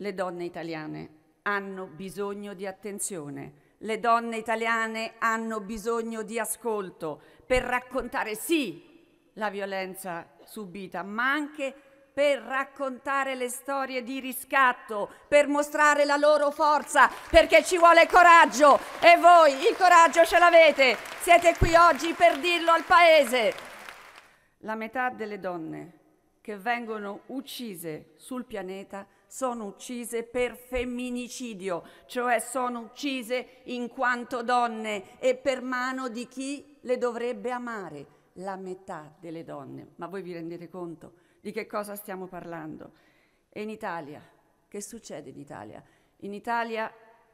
Le donne italiane hanno bisogno di attenzione. Le donne italiane hanno bisogno di ascolto per raccontare sì la violenza subita, ma anche per raccontare le storie di riscatto, per mostrare la loro forza, perché ci vuole coraggio e voi il coraggio ce l'avete. Siete qui oggi per dirlo al Paese. La metà delle donne che vengono uccise sul pianeta sono uccise per femminicidio, cioè sono uccise in quanto donne e per mano di chi le dovrebbe amare, la metà delle donne. Ma voi vi rendete conto di che cosa stiamo parlando? E in Italia, che succede in Italia? In Italia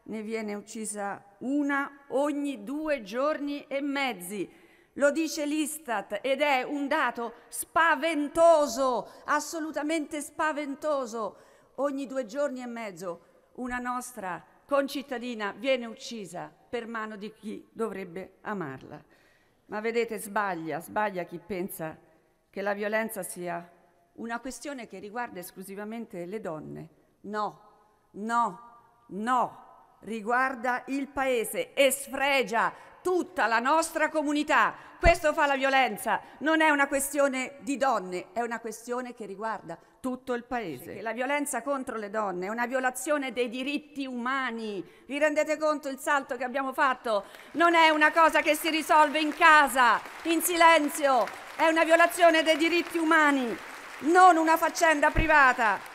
ne viene uccisa una ogni due giorni e mezzi. Lo dice l'Istat ed è un dato spaventoso, assolutamente spaventoso. Ogni due giorni e mezzo una nostra concittadina viene uccisa per mano di chi dovrebbe amarla. Ma vedete, sbaglia, sbaglia chi pensa che la violenza sia una questione che riguarda esclusivamente le donne. No, no, no riguarda il paese e sfregia tutta la nostra comunità. Questo fa la violenza, non è una questione di donne, è una questione che riguarda tutto il paese. La violenza contro le donne è una violazione dei diritti umani. Vi rendete conto il salto che abbiamo fatto? Non è una cosa che si risolve in casa, in silenzio, è una violazione dei diritti umani, non una faccenda privata.